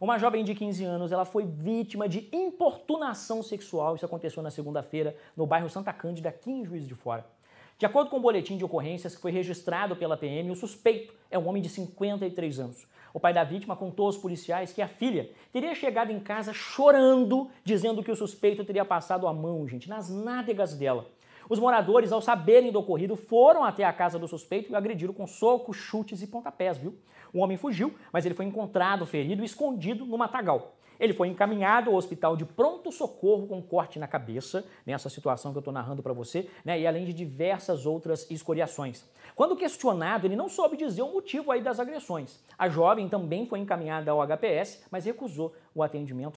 Uma jovem de 15 anos, ela foi vítima de importunação sexual. Isso aconteceu na segunda-feira no bairro Santa Cândida, aqui em Juiz de Fora. De acordo com o boletim de ocorrências que foi registrado pela PM, o suspeito é um homem de 53 anos. O pai da vítima contou aos policiais que a filha teria chegado em casa chorando, dizendo que o suspeito teria passado a mão, gente, nas nádegas dela. Os moradores, ao saberem do ocorrido, foram até a casa do suspeito e o agrediram com socos, chutes e pontapés, viu? O homem fugiu, mas ele foi encontrado ferido e escondido no matagal. Ele foi encaminhado ao hospital de pronto-socorro com corte na cabeça, nessa situação que eu estou narrando para você, né, e além de diversas outras escoriações. Quando questionado, ele não soube dizer o motivo aí das agressões. A jovem também foi encaminhada ao HPS, mas recusou o atendimento